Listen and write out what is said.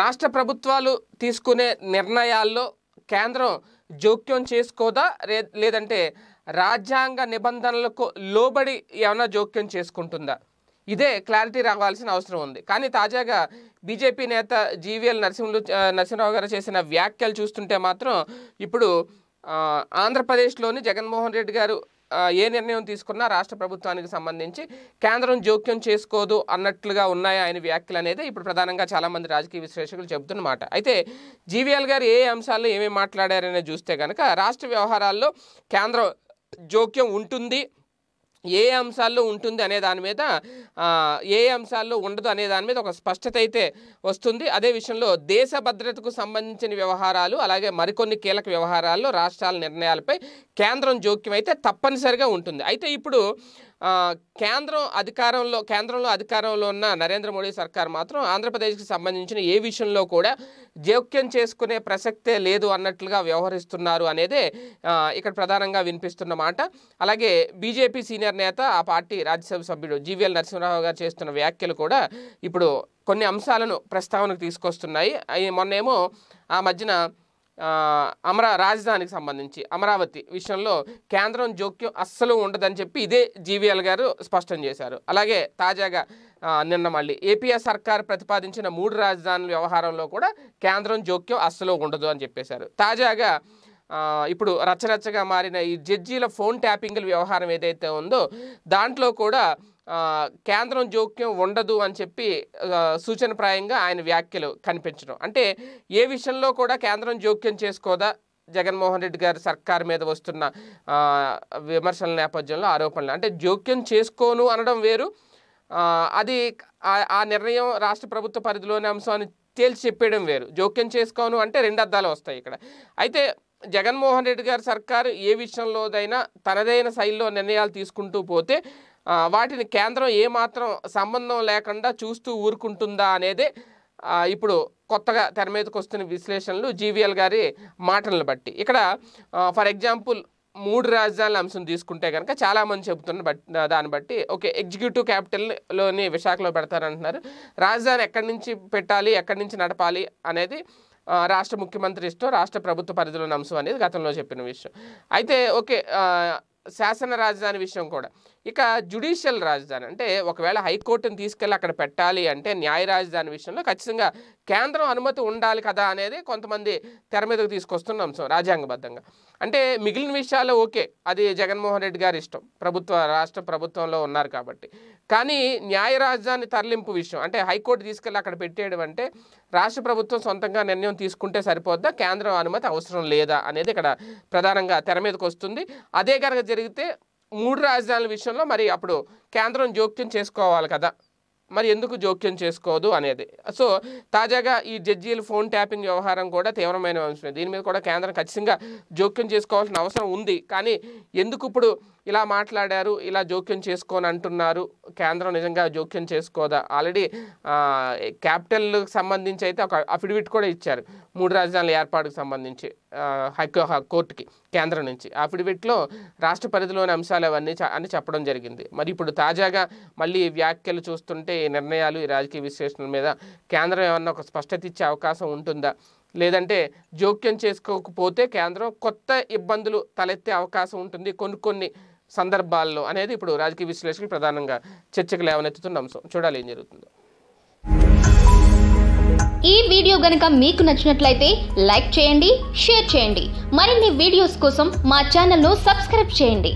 రాష్ట్ర ప్రభుత్వాలు తీసుకునే నిర్ణయాల్లో కేంద్రం జోక్యం చేసుకోదా లేదంటే రాజ్యాంగ నిబంధనలకు లోబడి ఏమైనా జోక్యం చేసుకుంటుందా ఇదే క్లారిటీ రావాల్సిన అవసరం ఉంది కానీ తాజాగా బీజేపీ నేత జీవీఎల్ నరసింహులు నరసింహరావు గారు చేసిన వ్యాఖ్యలు చూస్తుంటే మాత్రం ఇప్పుడు ఆంధ్రప్రదేశ్లోని జగన్మోహన్ రెడ్డి గారు ఏ నిర్ణయం తీసుకున్నా రాష్ట్ర ప్రభుత్వానికి సంబంధించి కేంద్రం జోక్యం చేసుకోదు అన్నట్లుగా ఉన్నాయి ఆయన వ్యాఖ్యలు అనేది ఇప్పుడు ప్రధానంగా చాలామంది రాజకీయ విశ్లేషకులు చెబుతున్నమాట అయితే జీవీఎల్ గారు ఏ అంశాల్లో ఏమేమి మాట్లాడారనే చూస్తే కనుక రాష్ట్ర వ్యవహారాల్లో కేంద్రం జోక్యం ఉంటుంది ఏ అంశాల్లో ఉంటుంది అనే దాని మీద ఏ అంశాల్లో ఉండదు అనే దాని మీద ఒక స్పష్టత అయితే వస్తుంది అదే విషయంలో దేశ భద్రతకు సంబంధించిన వ్యవహారాలు అలాగే మరికొన్ని కీలక వ్యవహారాల్లో రాష్ట్రాల నిర్ణయాలపై కేంద్రం జోక్యం అయితే తప్పనిసరిగా ఉంటుంది అయితే ఇప్పుడు కేంద్రం అధికారంలో కేంద్రంలో అధికారంలో ఉన్న నరేంద్ర మోడీ సర్కార్ మాత్రం ఆంధ్రప్రదేశ్కి సంబంధించిన ఏ విషయంలో కూడా జోక్యం చేసుకునే ప్రసక్తే లేదు అన్నట్లుగా వ్యవహరిస్తున్నారు అనేది ఇక్కడ ప్రధానంగా వినిపిస్తున్న మాట అలాగే బీజేపీ సీనియర్ నేత ఆ పార్టీ రాజ్యసభ సభ్యుడు జీవీఎల్ నరసింహరావు గారు చేస్తున్న వ్యాఖ్యలు కూడా ఇప్పుడు కొన్ని అంశాలను ప్రస్తావనకు తీసుకొస్తున్నాయి మొన్నేమో ఆ మధ్యన అమరా రాజధానికి సంబంధించి అమరావతి విషయంలో కేంద్రం జోక్యం అస్సలు ఉండదని చెప్పి ఇదే జీవీఎల్ గారు స్పష్టం చేశారు అలాగే తాజాగా నిన్న మళ్ళీ ఏపీఎస్ సర్కార్ ప్రతిపాదించిన మూడు రాజధానుల వ్యవహారంలో కూడా కేంద్రం జోక్యం అస్సలు ఉండదు అని చెప్పేశారు తాజాగా ఇప్పుడు రచ్చరచ్చగా మారిన ఈ జడ్జీల ఫోన్ ట్యాపింగ్ల వ్యవహారం ఏదైతే ఉందో దాంట్లో కూడా కేంద్రం జోక్యం ఉండదు అని చెప్పి సూచనప్రాయంగా ఆయన వ్యాఖ్యలు కనిపించడం అంటే ఏ విషయంలో కూడా కేంద్రం జోక్యం చేసుకోదా జగన్మోహన్ రెడ్డి గారి సర్కార్ మీద వస్తున్న విమర్శల నేపథ్యంలో ఆరోపణలు అంటే జోక్యం చేసుకోను అనడం వేరు అది ఆ నిర్ణయం రాష్ట్ర ప్రభుత్వ పరిధిలోని అంశాన్ని తేల్చి చెప్పేయడం వేరు జోక్యం చేసుకోను అంటే రెండు అర్థాలు వస్తాయి ఇక్కడ అయితే జగన్మోహన్ రెడ్డి గారి సర్కారు ఏ విషయంలోదైనా తనదైన శైలిలో నిర్ణయాలు తీసుకుంటూ పోతే వాటిని కేంద్రం ఏమాత్రం సంబంధం లేకుండా చూస్తూ ఊరుకుంటుందా అనేది ఇప్పుడు కొత్తగా తెర మీదకి వస్తున్న విశ్లేషణలు జీవీఎల్ గారి మాటలను బట్టి ఇక్కడ ఫర్ ఎగ్జాంపుల్ మూడు రాజధానుల అంశం తీసుకుంటే కనుక చాలామంది చెబుతున్న బట్ దాన్ని బట్టి ఓకే ఎగ్జిక్యూటివ్ క్యాపిటల్లోని విశాఖలో పెడతారంటున్నారు రాజధాని ఎక్కడి నుంచి పెట్టాలి ఎక్కడి నుంచి నడపాలి అనేది రాష్ట్ర ముఖ్యమంత్రి ఇష్టం రాష్ట్ర ప్రభుత్వ పరిధిలోని అంశం అనేది గతంలో చెప్పిన విషయం అయితే ఓకే శాసన రాజధాని విషయం కూడా ఇక జ్యుడిషియల్ రాజధాని అంటే ఒకవేళ హైకోర్టును తీసుకెళ్ళి అక్కడ పెట్టాలి అంటే న్యాయ రాజధాని విషయంలో ఖచ్చితంగా కేంద్రం అనుమతి ఉండాలి కదా అనేది కొంతమంది తెర మీదకు తీసుకొస్తున్న అంశం రాజ్యాంగబద్ధంగా అంటే మిగిలిన విషయాలు ఓకే అది జగన్మోహన్ రెడ్డి గారి ఇష్టం ప్రభుత్వ రాష్ట్ర ప్రభుత్వంలో ఉన్నారు కాబట్టి కానీ న్యాయ రాజధాని తరలింపు విషయం అంటే హైకోర్టు తీసుకెళ్ళి అక్కడ పెట్టేయడం అంటే రాష్ట్ర ప్రభుత్వం సొంతంగా నిర్ణయం తీసుకుంటే సరిపోద్దా కేంద్రం అనుమతి అవసరం లేదా అనేది ఇక్కడ ప్రధానంగా తెర మీదకి వస్తుంది అదే కనుక జరిగితే మూడు రాజధానుల విషయంలో మరి అప్పుడు కేంద్రం జోక్యం చేసుకోవాలి కదా మరి ఎందుకు జోక్యం చేసుకోదు అనేది సో తాజాగా ఈ జడ్జీల ఫోన్ ట్యాపింగ్ వ్యవహారం కూడా తీవ్రమైన అంశమే దీని మీద కూడా కేంద్రం ఖచ్చితంగా జోక్యం చేసుకోవాల్సిన అవసరం ఉంది కానీ ఎందుకు ఇప్పుడు ఇలా మాట్లాడారు ఇలా జోక్యం చేసుకోని అంటున్నారు కేంద్రం నిజంగా జోక్యం చేసుకోదా ఆల్రెడీ క్యాపిటల్ సంబంధించి అయితే ఒక అఫిడవిట్ కూడా ఇచ్చారు మూడు రాజధానుల ఏర్పాటుకు సంబంధించి హైకో కోర్టుకి కేంద్రం నుంచి అఫిడవిట్లో రాష్ట్ర పరిధిలోని అంశాలు అవన్నీ అని చెప్పడం జరిగింది మరి ఇప్పుడు తాజాగా మళ్ళీ వ్యాఖ్యలు చూస్తుంటే ఈ నిర్ణయాలు ఈ రాజకీయ విశ్లేషణల మీద కేంద్రం ఏమన్నా ఒక స్పష్టత ఇచ్చే అవకాశం ఉంటుందా లేదంటే జోక్యం చేసుకోకపోతే కేంద్రం కొత్త ఇబ్బందులు తలెత్తే అవకాశం ఉంటుంది కొన్ని కొన్ని సందర్భాల్లో అనేది ఇప్పుడు రాజకీయ విశ్లేషకులు ప్రధానంగా చర్చకు లేవనెత్తుతున్న అంశం చూడాలి ఏం జరుగుతుందో ఈ వీడియో గనక మీకు నచ్చినట్లయితే లైక్ చేయండి షేర్ చేయండి మరిన్ని వీడియోస్ కోసం మా ఛానల్ను సబ్స్క్రైబ్ చేయండి